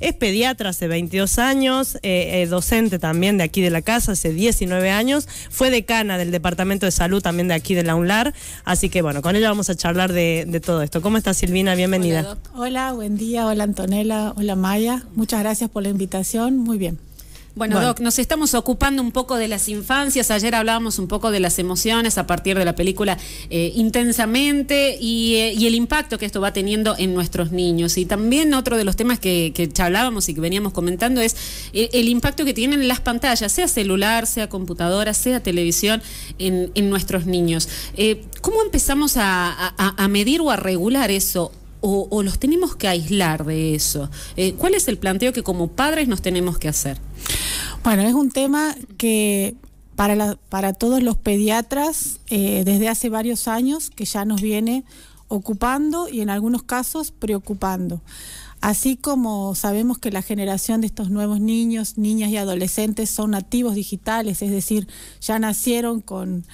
Es pediatra hace 22 años, eh, eh, docente también de aquí de la casa hace 19 años, fue decana del Departamento de Salud también de aquí de la UNLAR, así que bueno, con ella vamos a charlar de, todo esto. ¿Cómo está Silvina? Bienvenida. hola, buen día, hola Antonella, hola Maya, muchas gracias por la invitación, muy bien. Bueno, Doc, nos estamos ocupando un poco de las infancias. Ayer hablábamos un poco de las emociones a partir de la película eh, Intensamente eh, y, el impacto que esto va teniendo en nuestros niños. Y también otro de los temas que, que charlábamos y que veníamos comentando es eh, el impacto que tienen las pantallas, sea celular, sea computadora, sea televisión, en, nuestros niños. ¿Cómo empezamos a, medir o a regular eso o, los tenemos que aislar de eso? ¿Cuál es el planteo que como padres nos tenemos que hacer? Bueno, es un tema que para, para todos los pediatras eh, desde hace varios años que ya nos viene ocupando y en algunos casos preocupando. Así como sabemos que la generación de estos nuevos niños, niñas y adolescentes son nativos digitales, es decir, ya nacieron con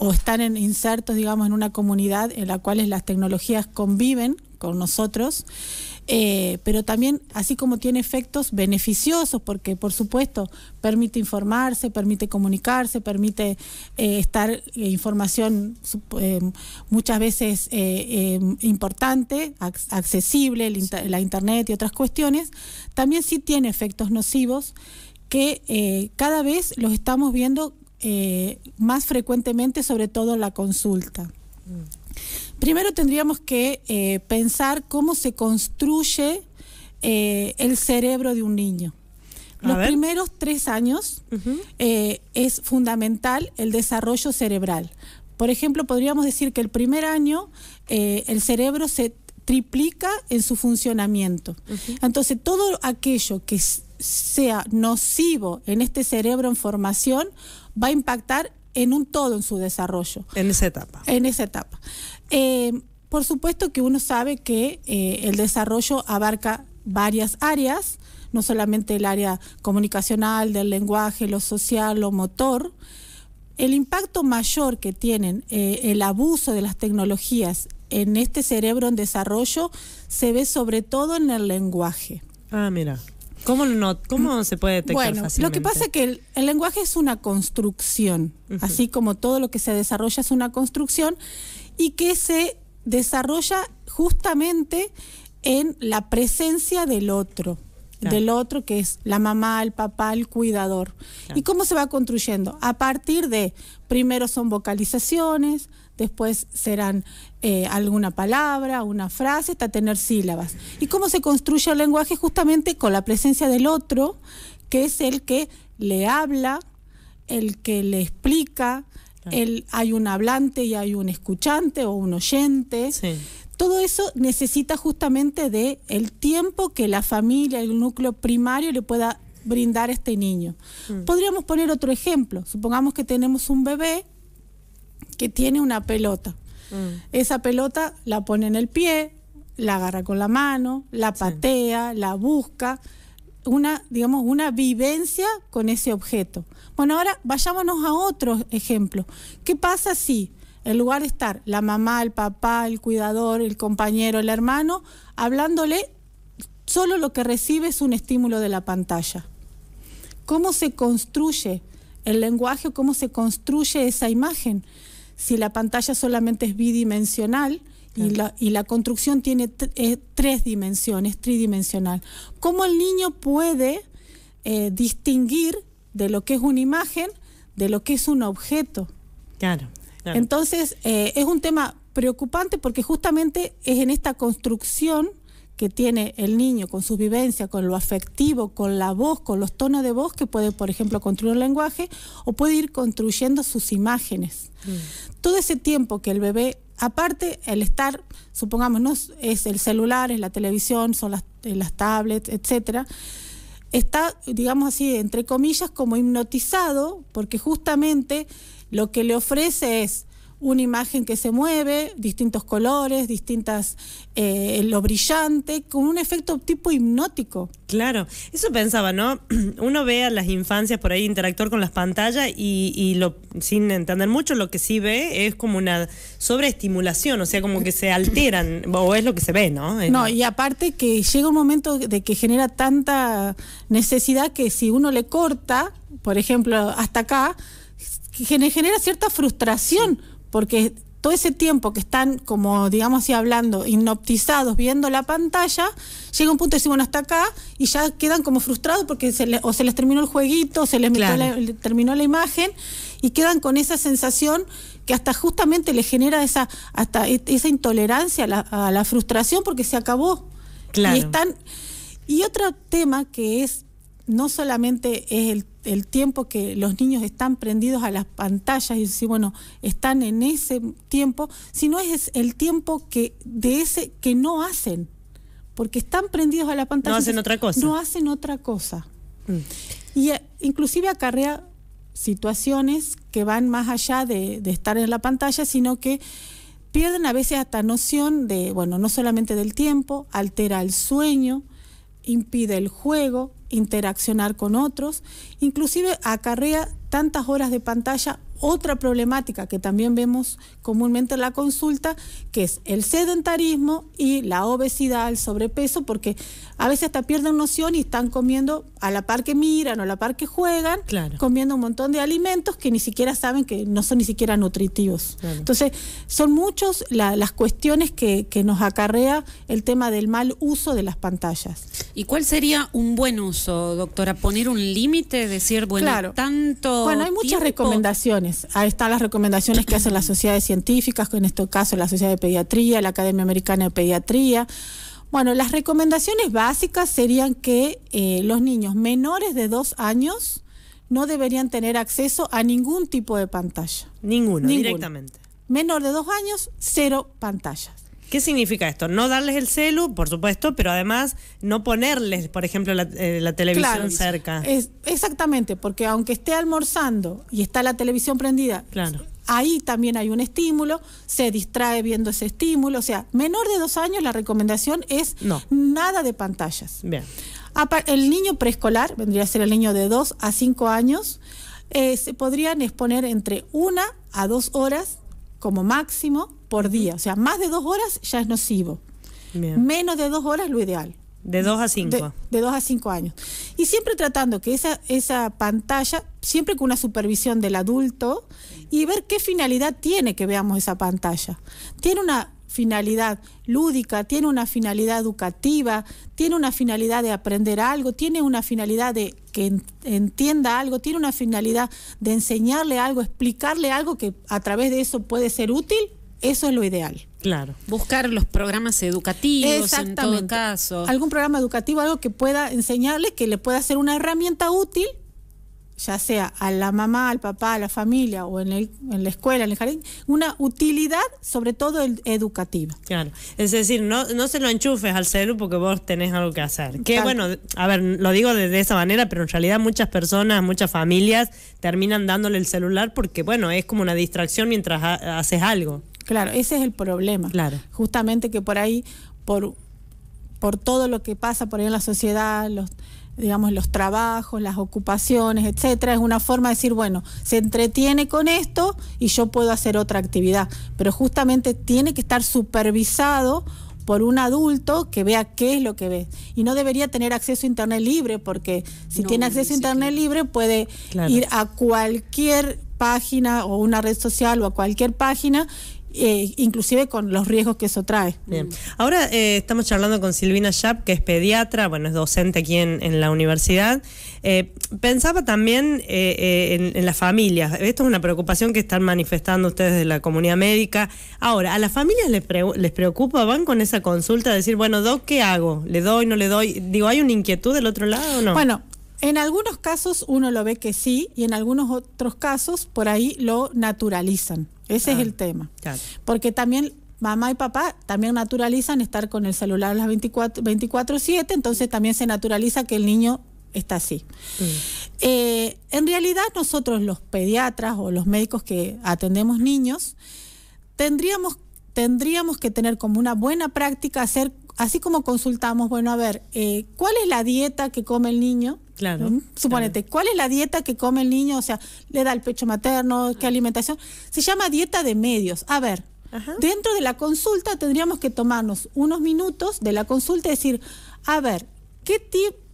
o están insertos, digamos, en una comunidad en la cual las tecnologías conviven con nosotros, eh, pero también así como tiene efectos beneficiosos, porque por supuesto permite informarse, permite comunicarse, permite eh, estar eh, información muchas veces importante, accesible, la internet y otras cuestiones, también sí tiene efectos nocivos que cada vez los estamos viendo más frecuentemente, sobre todo la consulta. Mm. Primero tendríamos que eh, pensar cómo se construye eh, el cerebro de un niño. Los primeros tres años eh, es fundamental el desarrollo cerebral. Por ejemplo, podríamos decir que el primer año el cerebro se triplica en su funcionamiento. Entonces, todo aquello que sea nocivo en este cerebro en formación va a impactar en un todo en su desarrollo. En esa etapa. En esa etapa. Eh, por supuesto que uno sabe que eh, el desarrollo abarca varias áreas, no solamente el área comunicacional, del lenguaje, lo social, lo motor. El impacto mayor que tienen eh, el abuso de las tecnologías en este cerebro en desarrollo se ve sobre todo en el lenguaje. Ah, mira. ¿Cómo, se puede detectar bueno, Lo que pasa es que el, lenguaje es una construcción, así como todo lo que se desarrolla es una construcción y que se desarrolla justamente en la presencia del otro. del otro, que es la mamá, el papá, el cuidador. ¿Y cómo se va construyendo? A partir de, primero son vocalizaciones, después serán eh, alguna palabra, una frase, hasta tener sílabas. ¿Y cómo se construye el lenguaje? Justamente con la presencia del otro, que es el que le habla, el que le explica, hay un hablante y hay un escuchante o un oyente. Todo eso necesita justamente de el tiempo que la familia, el núcleo primario le pueda brindar a este niño. Mm. Podríamos poner otro ejemplo. Supongamos que tenemos un bebé que tiene una pelota. Mm. Esa pelota la pone en el pie, la agarra con la mano, la patea, la busca, una, digamos, una vivencia con ese objeto. Bueno, ahora vayámonos a otro ejemplo. ¿Qué pasa si en lugar de estar la mamá, el papá, el cuidador, el compañero, el hermano, hablándole, solo lo que recibe es un estímulo de la pantalla? ¿Cómo se construye el lenguaje, cómo se construye esa imagen? si la pantalla solamente es bidimensional y, la, construcción tiene eh, tres dimensiones, tridimensional. ¿Cómo el niño puede eh, distinguir de lo que es una imagen de lo que es un objeto? Claro. Entonces, eh, es un tema preocupante porque justamente es en esta construcción que tiene el niño con su vivencia, con lo afectivo, con la voz, con los tonos de voz que puede, por ejemplo, construir un lenguaje o puede ir construyendo sus imágenes. Mm. Todo ese tiempo que el bebé, aparte el estar, supongamos, ¿no? es el celular, es la televisión, son las, eh, las tablets, etcétera, está, digamos así, entre comillas, como hipnotizado, porque justamente lo que le ofrece es una imagen que se mueve, distintos colores, distintas eh, lo brillante, con un efecto tipo hipnótico. Claro, eso pensaba, ¿no? Uno ve a las infancias por ahí interactuar con las pantallas y, y lo, sin entender mucho, lo que sí ve es como una sobreestimulación, o sea, como que se alteran, o es lo que se ve, ¿no? no, y aparte que llega un momento de que genera tanta necesidad que si uno le corta, por ejemplo, hasta acá, genera cierta frustración porque todo ese tiempo que están, como digamos así hablando, hipnotizados viendo la pantalla, llega un punto y decimos, bueno, hasta acá, y ya quedan como frustrados porque se o se les terminó el jueguito, o se les terminó la imagen, y quedan con esa sensación que hasta justamente les genera esa, hasta e, esa intolerancia a la, frustración porque se acabó. Claro. Y están. Y otro tema que es, no solamente es el el tiempo que los niños están prendidos a las pantallas y si bueno, están en ese tiempo, sino es el tiempo que de ese que no hacen, porque están prendidos a la pantalla. No hacen otra cosa. No hacen otra cosa. Mm. Y eh, inclusive acarrea situaciones que van más allá de, de estar en la pantalla, sino que pierden a veces hasta noción de, bueno, no solamente del tiempo, altera el sueño, impide el juego, interaccionar con otros, inclusive acarrea tantas horas de pantalla otra problemática que también vemos comúnmente en la consulta, que es el sedentarismo y la obesidad, el sobrepeso, porque a veces hasta pierden noción y están comiendo a la par que miran o a la par que juegan, comiendo un montón de alimentos que ni siquiera saben que no son ni siquiera nutritivos. Entonces, son muchas las cuestiones que, nos acarrea el tema del mal uso de las pantallas. ¿Y cuál sería un buen uso, doctora? ¿Poner un límite? Decir, bueno, tanto. Bueno, hay muchas recomendaciones. Ahí están las recomendaciones que hacen las sociedades científicas, en este caso la Sociedad de Pediatría, la Academia Americana de Pediatría. Bueno, las recomendaciones básicas serían que eh, los niños menores de dos años no deberían tener acceso a ningún tipo de pantalla. Ninguno, directamente. Menor de dos años, cero pantallas. ¿Qué significa esto? No darles el celu, por supuesto, pero además no ponerles, por ejemplo, la, eh, televisión cerca. exactamente, porque aunque esté almorzando y está la televisión prendida, ahí también hay un estímulo, se distrae viendo ese estímulo. O sea, menor de dos años la recomendación es nada de pantallas. Bien. El niño preescolar, vendría a ser el niño de dos a cinco años, eh, se podrían exponer entre una a dos horas como máximo por día. O sea, más de dos horas ya es nocivo. Menos de dos horas lo ideal. De dos a cinco. De, dos a cinco años. Y siempre tratando que esa, esa pantalla, siempre con una supervisión del adulto, y ver qué finalidad tiene que veamos esa pantalla. Tiene una finalidad lúdica, tiene una finalidad educativa, tiene una finalidad de aprender algo, tiene una finalidad de que entienda algo, tiene una finalidad de enseñarle algo, explicarle algo que a través de eso puede ser útil, eso es lo ideal. Claro, buscar los programas educativos en todo caso. Algún programa educativo, algo que pueda enseñarle, que le pueda ser una herramienta útil ya sea a la mamá, al papá, a la familia o en, la escuela, en el jardín, una utilidad sobre todo educativa. Claro, es decir, no, no se lo enchufes al celu porque vos tenés algo que hacer. Que bueno, a ver, lo digo de, esa manera, pero en realidad muchas personas, muchas familias terminan dándole el celular porque bueno, es como una distracción mientras haces algo. Claro, ese es el problema. Claro. Justamente que por ahí, por, por todo lo que pasa por ahí en la sociedad, los digamos, los trabajos, las ocupaciones, etcétera. Es una forma de decir, bueno, se entretiene con esto y yo puedo hacer otra actividad. Pero justamente tiene que estar supervisado por un adulto que vea qué es lo que ve. Y no debería tener acceso a Internet libre, porque si tiene acceso a Internet libre puede ir a cualquier página o una red social o a cualquier página eh, inclusive con los riesgos que eso trae. Mm. Ahora eh, estamos charlando con Silvina Yap, que es pediatra, bueno, es docente aquí en, la universidad. Eh, pensaba también en, en, las familias. Esto es una preocupación que están manifestando ustedes de la comunidad médica. Ahora, ¿a las familias les, preocupa? ¿Van con esa consulta decir, bueno, ¿qué hago? ¿Le doy, no le doy? Digo, ¿hay una inquietud del otro lado o no? Bueno, en algunos casos uno lo ve que sí y en algunos otros casos por ahí lo naturalizan. Ese es ah, el tema. Porque también mamá y papá también naturalizan estar con el celular las 24, 24 7 entonces también se naturaliza que el niño está así. Eh, en realidad nosotros los pediatras o los médicos que atendemos niños, tendríamos, tendríamos que tener como una buena práctica hacer, así como consultamos, bueno, a ver, eh, ¿cuál es la dieta que come el niño? Claro. Suponete, ¿cuál es la dieta que come el niño? O sea, le da el pecho materno, qué alimentación. Se llama dieta de medios. A ver, dentro de la consulta tendríamos que tomarnos unos minutos de la consulta y decir, a ver, ¿qué,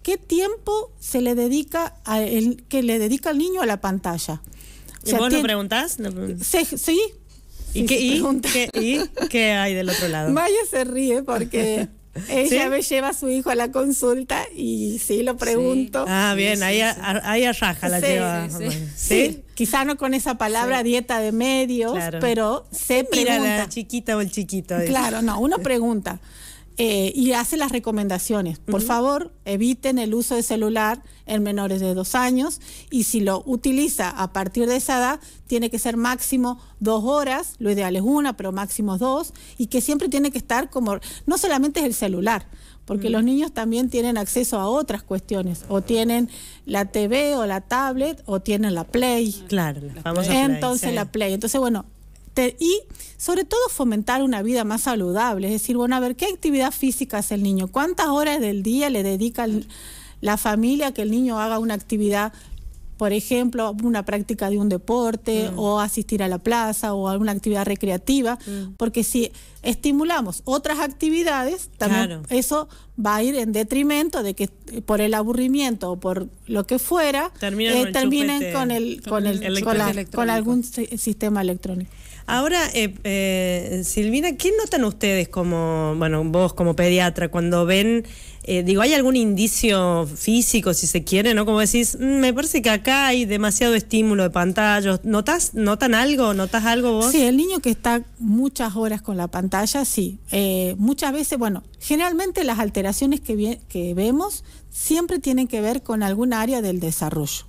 qué tiempo se le dedica a el, que le dedica el niño a la pantalla? O vos lo preguntás? sí. ¿Y, qué, hay del otro lado? Maya se ríe porque... Ella me lleva a su hijo a la consulta y sí lo pregunto. Ah, bien, ahí, a, ahí a la lleva. sí. Quizá no con esa palabra dieta de medios, pero se pregunta. la chiquita o el chiquito. Claro, no, uno pregunta. Eh, y hace las recomendaciones. Por favor, eviten el uso de celular en menores de dos años y si lo utiliza a partir de esa edad, tiene que ser máximo dos horas, lo ideal es una, pero máximo dos, y que siempre tiene que estar como, no solamente es el celular, porque los niños también tienen acceso a otras cuestiones, o tienen la TV o la tablet, o tienen la Play. Claro, Entonces la Play. Entonces, bueno, y sobre todo fomentar una vida más saludable, es decir, bueno, a ver, ¿qué actividad física hace el niño? ¿Cuántas horas del día le dedica la familia que el niño haga una actividad por ejemplo, una práctica de un deporte mm. o asistir a la plaza o alguna actividad recreativa, mm. porque si estimulamos otras actividades, también eso va a ir en detrimento de que eh, por el aburrimiento o por lo que fuera, eh, terminen, con el con, el, con algún sistema electrónico. Ahora, eh, eh, Silvina, ¿qué notan ustedes como, bueno, vos como pediatra, cuando ven, eh, digo, hay algún indicio físico, si se quiere, ¿no? Como decís, mm, me parece que acá hay demasiado estímulo de pantallas. ¿Notas, ¿Notan algo? ¿Notas algo vos? Sí, el niño que está muchas horas con la pantalla, sí. muchas veces, bueno, generalmente las alteraciones que, que vemos siempre tienen que ver con algún área del desarrollo.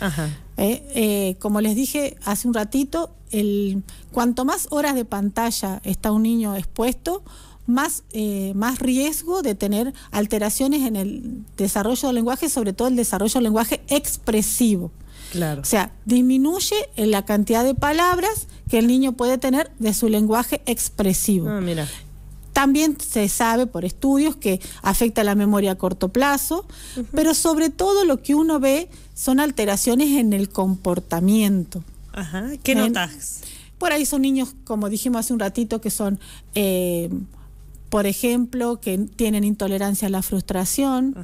Ajá. Eh, eh, como les dije hace un ratito, el, cuanto más horas de pantalla está un niño expuesto, más, eh, más riesgo de tener alteraciones en el desarrollo del lenguaje, sobre todo el desarrollo del lenguaje expresivo. Claro. O sea, disminuye la cantidad de palabras que el niño puede tener de su lenguaje expresivo. Ah, mira. También se sabe por estudios que afecta la memoria a corto plazo, pero sobre todo lo que uno ve son alteraciones en el comportamiento. ¿Qué notas? Por ahí son niños, como dijimos hace un ratito, que son, eh, por ejemplo, que tienen intolerancia a la frustración.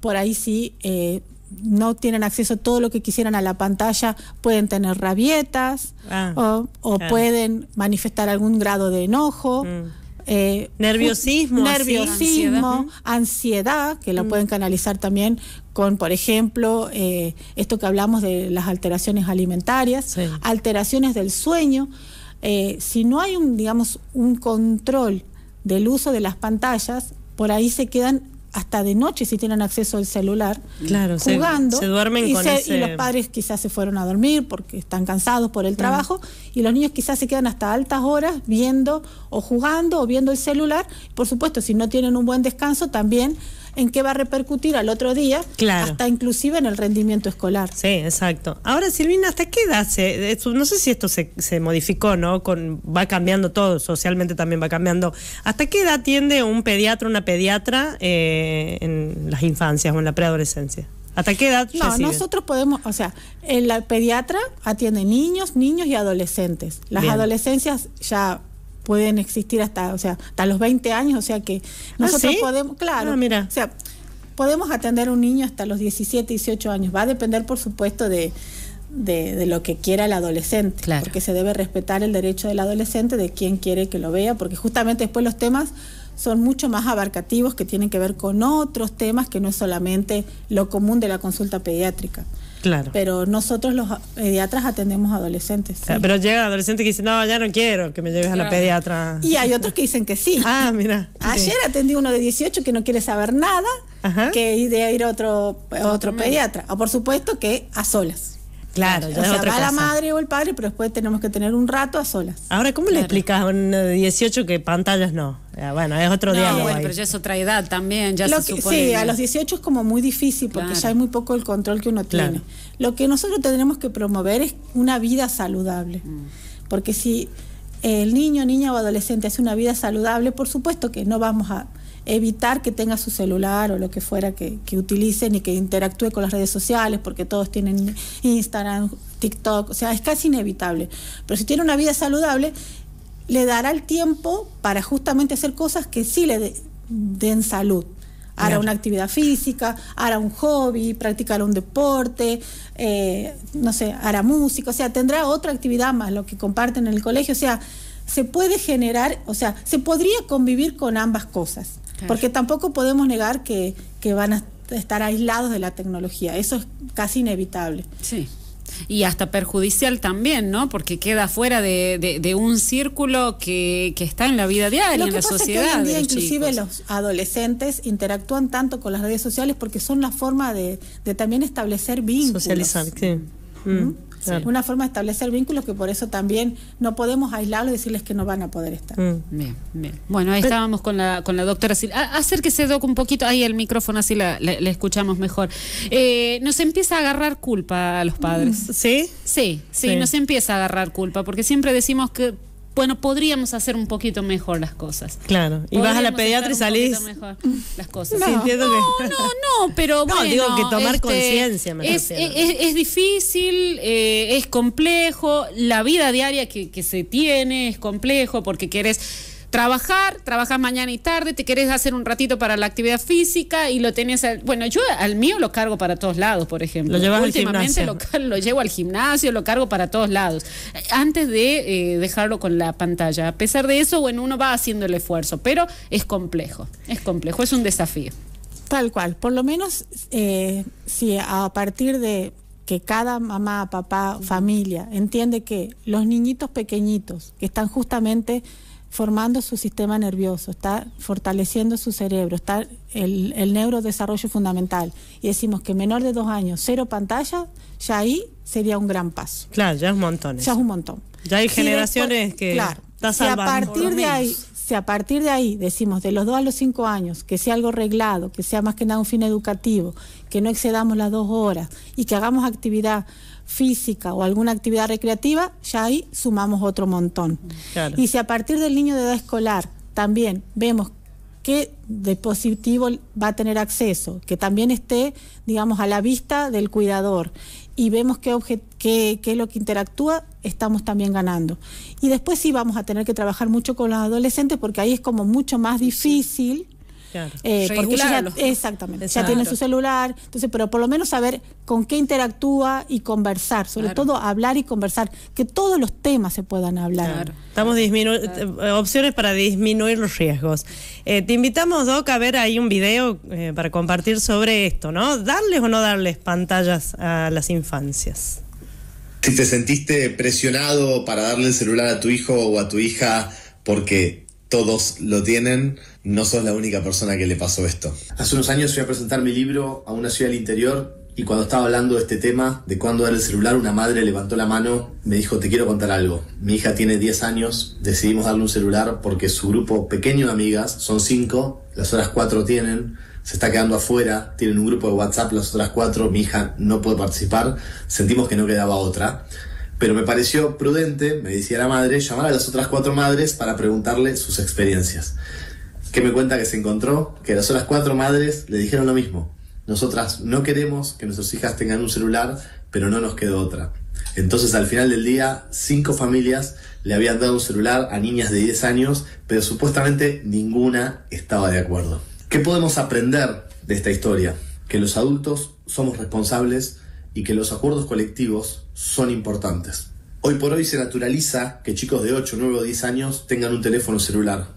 Por ahí sí. Eh, no tienen acceso a todo lo que quisieran a la pantalla, pueden tener rabietas ah, o, ah. pueden manifestar algún grado de enojo. Mm. Eh, nerviosismo, ansiedad. que la mm. pueden canalizar también con, por ejemplo, eh, esto que hablamos de las alteraciones alimentarias, alteraciones del sueño. Eh, si no hay un, digamos, un control del uso de las pantallas, por ahí se quedan hasta de noche si tienen acceso al celular, claro, jugando. Se, duermen y, los padres quizás se fueron a dormir porque están cansados por el trabajo y los niños quizás se quedan hasta altas horas viendo o jugando o viendo el celular. Por supuesto, si no tienen un buen descanso, también en qué va a repercutir al otro día, claro. hasta inclusive en el rendimiento escolar. Sí, exacto. Ahora, Silvina, ¿hasta qué edad? Se, no sé si esto se, modificó, ¿no? va cambiando todo, socialmente también va cambiando. ¿Hasta qué edad atiende un pediatra, una pediatra eh, en las infancias o en la preadolescencia? ¿Hasta qué edad? No, nosotros podemos, o sea, la pediatra atiende niños, niños y adolescentes. Las adolescencias ya pueden existir hasta, o sea, hasta los 20 años, o sea que ah, nosotros podemos, claro, ah, o sea, podemos atender a un niño hasta los 17, 18 años. Va a depender, por supuesto, de, de, lo que quiera el adolescente, porque se debe respetar el derecho del adolescente de quien quiere que lo vea, porque justamente después los temas son mucho más abarcativos que tienen que ver con otros temas que no es solamente lo común de la consulta pediátrica. Claro. Pero nosotros los eh, pediatras atendemos a adolescentes. Ah, pero llega adolescente que dice, no, ya no quiero que me lleves a la pediatra. Y hay otros que dicen que sí. Ah, mira. Ayer atendí uno de 18 que no quiere saber nada, que idea ir a otro, otro pediatra. O por supuesto que a solas. Claro, ya o va la madre o el padre, pero después tenemos que tener un rato a solas. Ahora, ¿cómo le explicas a uno de 18 que pantallas no? Bueno, es otro día diálogo. Bueno, pero ya es otra edad también, ya se supone. Sí, a los 18 es como muy difícil porque ya hay muy poco el control que uno tiene. Lo que nosotros tendremos que promover es una vida saludable. Mm. Porque si el niño, niña o adolescente hace una vida saludable, por supuesto que no vamos a evitar que tenga su celular o lo que fuera que, que utilice ni que interactúe con las redes sociales, porque todos tienen Instagram, TikTok, o sea, es casi inevitable. Pero si tiene una vida saludable, le dará el tiempo para justamente hacer cosas que sí le den salud. Hará una actividad física, hará un hobby, practicará un deporte, eh, no sé, hará música, o sea, tendrá otra actividad más, lo que comparten en el colegio, o sea, se puede generar, o sea, se podría convivir con ambas cosas, porque tampoco podemos negar que, que van a estar aislados de la tecnología, eso es casi inevitable. Sí y hasta perjudicial también, ¿no? Porque queda fuera de, un círculo que, está en la vida diaria, en la sociedad. Es que hoy en día, inclusive los adolescentes interactúan tanto con las redes sociales porque son la forma de, también establecer vínculos. Socializar, sí. Mm. Una forma de establecer vínculos que por eso también no podemos aislarlos y decirles que no van a poder estar. Mm. Bien, bien. Bueno, ahí estábamos con la, con la doctora Silva. Acérquese, Doc, un poquito. Ahí el micrófono, así la, escuchamos mejor. Eh, nos empieza a agarrar culpa a los padres. Sí, sí, sí. nos empieza a agarrar culpa, porque siempre decimos que bueno, podríamos hacer un poquito mejor las cosas. Claro, y vas a la pediatra y salís. mejor las cosas. No, no, no, no, pero no, digo que tomar este, conciencia, me es, Es, difícil, eh, es complejo, la vida diaria que, que se tiene es complejo porque querés trabajar, trabajas mañana y tarde, te querés hacer un ratito para la actividad física y lo tenés. bueno, yo al mío lo cargo para todos lados, por ejemplo. Lo Últimamente al gimnasio. Lo, llevo al gimnasio, lo cargo para todos lados. Antes de eh, dejarlo con la pantalla. A pesar de eso, bueno, uno va haciendo el esfuerzo, pero es complejo, es complejo, es un desafío. Tal cual, por lo menos eh, si a partir de que cada mamá, papá, familia entiende que los niñitos pequeñitos que están justamente formando su sistema nervioso, está fortaleciendo su cerebro, está el, el, neurodesarrollo fundamental. Y decimos que menor de dos años, cero pantalla, ya ahí sería un gran paso. Claro, ya es un montón. Ya es un montón. Ya hay generaciones que... Claro, a partir de ahí, si a partir de ahí decimos de los dos a los cinco años, que sea algo reglado, que sea más que nada un fin educativo, que no excedamos las dos horas y que hagamos actividad física o alguna actividad recreativa, ya ahí sumamos otro montón. Y si a partir del niño de edad escolar también vemos qué dispositivo va a tener acceso, que también esté, digamos, a la vista del cuidador y vemos qué, qué, qué, es lo que interactúa, estamos también ganando. Y después sí vamos a tener que trabajar mucho con los adolescentes porque ahí es como mucho más difícil eh, porque exactamente, ya tiene su celular, entonces, pero por lo menos saber con qué interactúa y conversar, sobre todo hablar y conversar, que todos los temas se puedan hablar. Estamos disminuyendo eh, opciones para disminuir los riesgos. Eh, te invitamos, Doc, a ver ahí un video para compartir sobre esto, ¿no? ¿Darles o no darles pantallas a las infancias? Si te sentiste presionado para darle el celular a tu hijo o a tu hija porque todos lo tienen, no sos la única persona que le pasó esto. Hace unos años fui a presentar mi libro a una ciudad del interior y cuando estaba hablando de este tema, de cuándo dar el celular, una madre levantó la mano, me dijo, te quiero contar algo. Mi hija tiene 10 años, decidimos darle un celular porque su grupo pequeño de amigas, son 5, las otras 4 tienen, se está quedando afuera, tienen un grupo de WhatsApp, las otras 4, mi hija no puede participar, sentimos que no quedaba otra. Pero me pareció prudente, me decía la madre, llamar a las otras cuatro madres para preguntarle sus experiencias que me cuenta que se encontró que las otras cuatro madres le dijeron lo mismo. Nosotras no queremos que nuestras hijas tengan un celular, pero no nos quedó otra. Entonces al final del día, cinco familias le habían dado un celular a niñas de 10 años, pero supuestamente ninguna estaba de acuerdo. ¿Qué podemos aprender de esta historia? Que los adultos somos responsables y que los acuerdos colectivos son importantes. Hoy por hoy se naturaliza que chicos de 8, 9 o 10 años tengan un teléfono celular,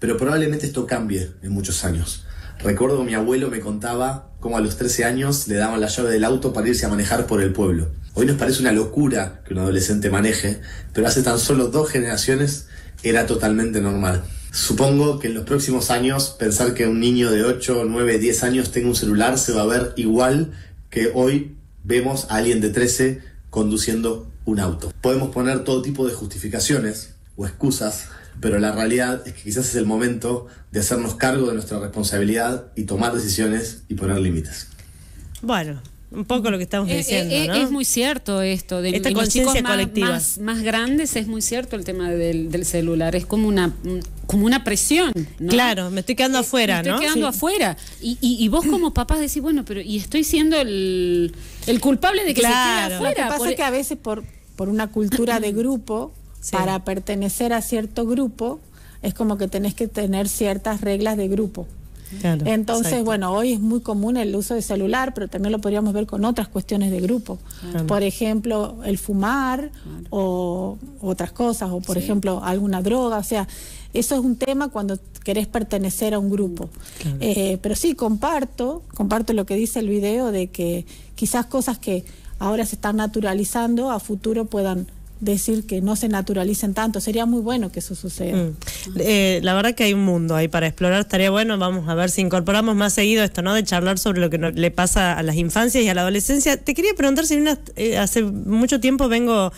pero probablemente esto cambie en muchos años. Recuerdo que mi abuelo me contaba cómo a los 13 años le daban la llave del auto para irse a manejar por el pueblo. Hoy nos parece una locura que un adolescente maneje, pero hace tan solo dos generaciones era totalmente normal. Supongo que en los próximos años pensar que un niño de 8, 9, 10 años tenga un celular se va a ver igual que hoy vemos a alguien de 13 conduciendo un auto. Podemos poner todo tipo de justificaciones o excusas pero la realidad es que quizás es el momento de hacernos cargo de nuestra responsabilidad y tomar decisiones y poner límites. Bueno, un poco lo que estamos eh, eh, diciendo. Eh, es muy cierto esto. De, Esta conciencia colectiva. Más, grandes es muy cierto el tema del, celular. Es como una, como una presión. ¿no? Claro, me estoy quedando afuera, me estoy quedando afuera. Y, y, vos como papás decís, bueno, pero y estoy siendo el, el culpable de que claro. se quede afuera. Lo que pasa es que a veces por, por una cultura de grupo para pertenecer a cierto grupo es como que tenés que tener ciertas reglas de grupo. Entonces, bueno, hoy es muy común el uso de celular, pero también lo podríamos ver con otras cuestiones de grupo. Por ejemplo, el fumar o otras cosas, o por ejemplo, alguna droga. O sea, eso es un tema cuando querés pertenecer a un grupo. Eh, pero sí, comparto, comparto lo que dice el video de que quizás cosas que ahora se están naturalizando a futuro puedan decir que no se naturalicen tanto. Sería muy bueno que eso suceda. Mm. Eh, la verdad que hay un mundo ahí para explorar. Estaría bueno, vamos a ver si incorporamos más seguido esto, ¿no? De charlar sobre lo que le pasa a las infancias y a la adolescencia. Te quería preguntar, si eh, hace mucho tiempo vengo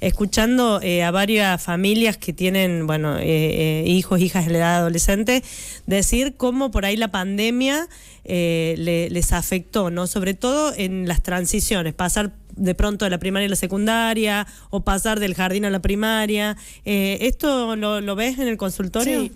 escuchando eh, a varias familias que tienen, bueno, hijos, hijas en la edad adolescente, decir cómo por ahí la pandemia les afectó, ¿no? Sobre todo en las transiciones, pasar de pronto de la primaria a la secundaria o pasar del jardín a la primaria. Eh, ¿Esto lo, ves en el consultorio? Sí,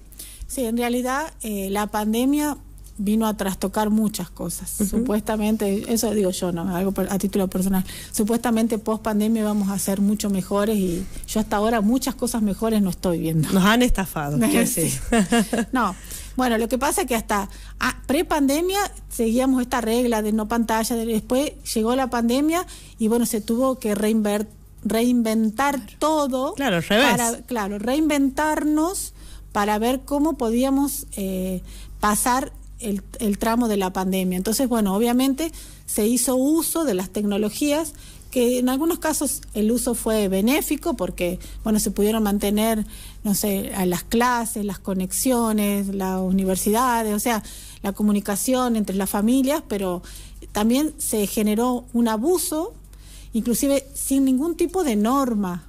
sí en realidad eh, la pandemia vino a trastocar muchas cosas. Supuestamente, eso digo yo, no, algo a título personal. Supuestamente post pandemia vamos a ser mucho mejores y yo hasta ahora muchas cosas mejores no estoy viendo. Nos han estafado. ¿qué No. Bueno, lo que pasa es que hasta ah, pre-pandemia seguíamos esta regla de no pantalla, después llegó la pandemia y bueno, se tuvo que reinventar todo. Claro, revés. claro, reinventarnos para ver cómo podíamos eh, pasar el, el tramo de la pandemia. Entonces, bueno, obviamente se hizo uso de las tecnologías que en algunos casos el uso fue benéfico porque bueno se pudieron mantener no sé las clases las conexiones las universidades o sea la comunicación entre las familias pero también se generó un abuso inclusive sin ningún tipo de norma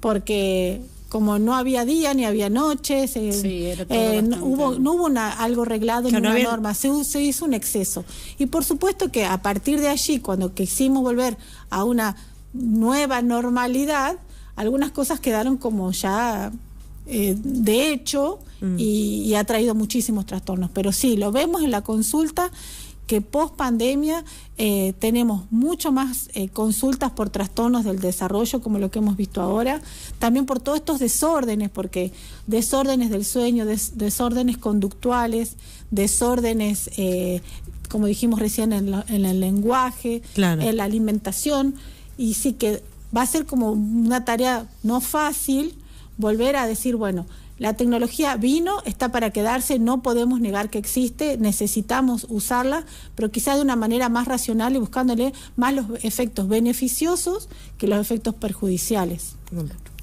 porque como no había día ni había noche, eh, eh, no, hubo, no hubo algo reglado ni una norma, se, hizo un exceso. Y por supuesto que a partir de allí, cuando quisimos volver a una nueva normalidad, algunas cosas quedaron como ya eh, de hecho mm. y ha traído muchísimos trastornos. Pero sí, lo vemos en la consulta que post pandemia eh, tenemos mucho más eh, consultas por trastornos del desarrollo, como lo que hemos visto ahora, también por todos estos desórdenes, porque desórdenes del sueño, desórdenes conductuales, desórdenes, eh, como dijimos recién, en, el lenguaje, en la alimentación, y sí que va a ser como una tarea no fácil volver a decir, bueno, la tecnología vino, está para quedarse, no podemos negar que existe, necesitamos usarla, pero quizá de una manera más racional y buscándole más los efectos beneficiosos que los efectos perjudiciales.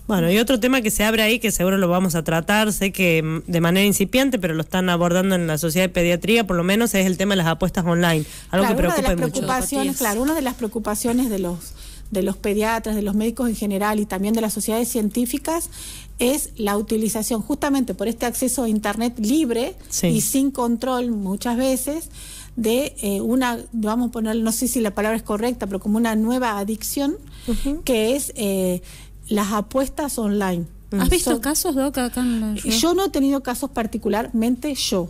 Bueno, y otro tema que se abre ahí, que seguro lo vamos a tratar, sé que mm, de manera incipiente, pero lo están abordando en la sociedad de pediatría, por lo menos, es el tema de las apuestas online, algo que preocupa una de las Preocupaciones, claro, una de las preocupaciones de los de los pediatras, de los médicos en general y también de las sociedades científicas es la utilización justamente por este acceso a Internet libre y sin control muchas veces de eh, una, vamos a poner, no sé si la palabra es correcta, pero como una nueva adicción que es eh, las apuestas online. Mm. ¿Has visto casos, Doca, acá eh, Yo no he tenido casos particularmente yo,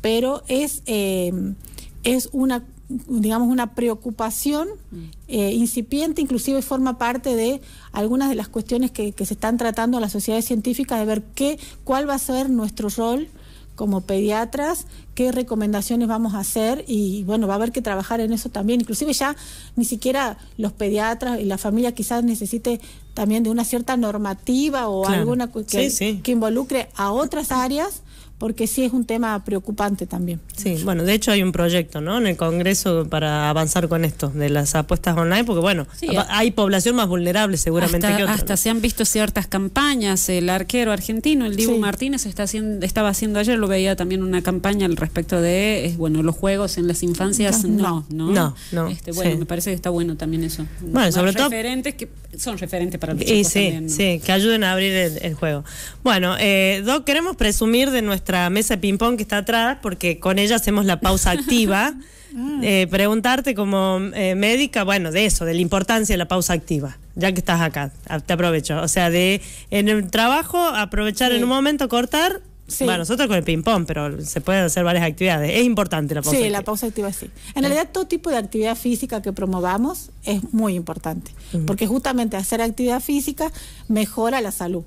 pero es, es una digamos, una preocupación mm. eh, incipiente, inclusive forma parte de algunas de las cuestiones que, se están tratando en la sociedad científica de ver qué, cuál va a ser nuestro rol como pediatras, qué recomendaciones vamos a hacer y bueno, va a haber que trabajar en eso también. Inclusive ya ni siquiera los pediatras y la familia quizás necesite también de una cierta normativa o alguna que involucre a otras áreas porque sí es un tema preocupante también. Sí, bueno, de hecho hay un proyecto, ¿no? En el Congreso para avanzar con esto de las apuestas online, porque bueno, hay población más vulnerable seguramente hasta, que otra. Hasta se han visto ciertas campañas, el arquero argentino, el Dibu Martínez está haciendo, estaba haciendo ayer, lo veía también una campaña al respecto de, eh, bueno, los juegos en las infancias, no, no, no, este, bueno, me parece que está bueno también eso. Bueno, sobre todo referentes que son referentes para los chicos sí, sí, que ayuden a abrir el, juego. Bueno, eh, Doc, queremos presumir de nuestra mesa de ping-pong que está atrás, porque con ella hacemos la pausa activa. Ah. Eh, preguntarte como eh, médica, bueno, de eso, de la importancia de la pausa activa, ya que estás acá, te aprovecho. O sea, de en el trabajo aprovechar en un momento, cortar Sí. Bueno, nosotros con el ping-pong, pero se pueden hacer varias actividades. Es importante la pausa activa. Sí, la pausa activa sí. En realidad, todo tipo de actividad física que promovamos es muy importante, porque justamente hacer actividad física mejora la salud.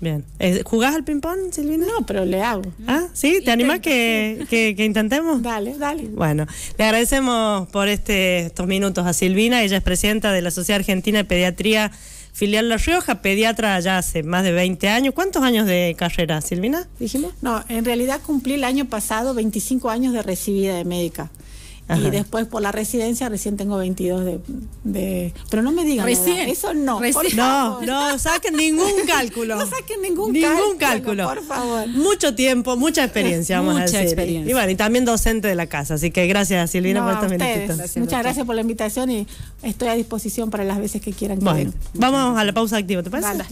Bien. Eh, ¿Jugás al ping-pong, Silvina? No, pero le hago. ¿Ah? ¿Sí? ¿Te animás que, que, intentemos? Dale, dale. Bueno, le agradecemos por este, estos minutos a Silvina. Ella es presidenta de la Sociedad Argentina de Pediatría Filial La Rioja, pediatra ya hace más de 20 años. ¿Cuántos años de carrera, Silvina? Dijimos. No, en realidad cumplí el año pasado 25 años de recibida de médica. Y después por la residencia recién tengo 22 de... pero no me digan... Recién. Eso no. No, no saquen ningún cálculo. no saquen ningún, ningún cálculo. Por favor. Mucho tiempo, mucha experiencia, vamos mucha a Experiencia. Y bueno, y también docente de la casa. Así que gracias, Silvina, por estos Muchas gracias por la invitación y estoy a disposición para las veces que quieran. Que vamos a la pausa activa, ¿te parece?